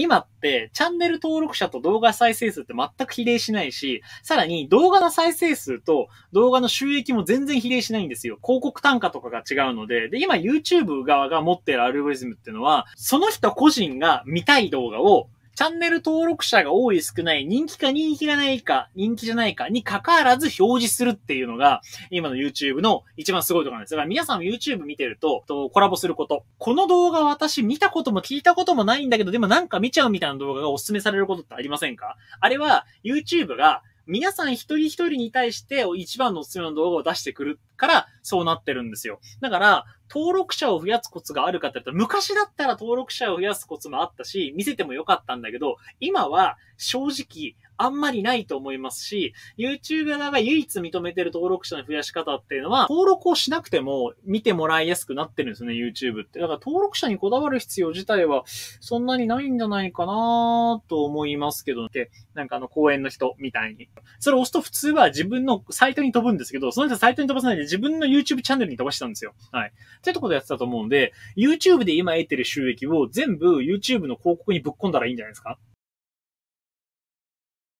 今ってチャンネル登録者と動画再生数って全く比例しないし、さらに動画の再生数と動画の収益も全然比例しないんですよ。広告単価とかが違うので、で、今 YouTube 側が持ってるアルゴリズムっていうのは、その人個人が見たい動画をチャンネル登録者が多い少ない、人気か人気がないか、人気じゃないかに関わらず表示するっていうのが、今の YouTube の一番すごいところなんです。だから皆さん YouTube 見てると、とコラボすること。この動画私見たことも聞いたこともないんだけど、でもなんか見ちゃうみたいな動画がお勧めされることってありませんかあれは YouTube が皆さん一人一人に対して一番のおすすめの動画を出してくるから、そうなってるんですよ。だから、登録者を増やすコツがあるかって言ったら、昔だったら登録者を増やすコツもあったし、見せてもよかったんだけど、今は正直、あんまりないと思いますし、y o u t u b e が唯一認めてる登録者の増やし方っていうのは、登録をしなくても見てもらいやすくなってるんですよね、YouTube って。だから登録者にこだわる必要自体は、そんなにないんじゃないかなと思いますけど、ね、で、なんかあの公演の人みたいに、それを押すと普通は自分のサイトに飛ぶんですけど、その人サイトに飛ばさないで自分の YouTube チャンネルに飛ばしたんですよ。はい。ってとこでやってたと思うんで、YouTube で今得てる収益を全部 YouTube の広告にぶっ込んだらいいんじゃないですか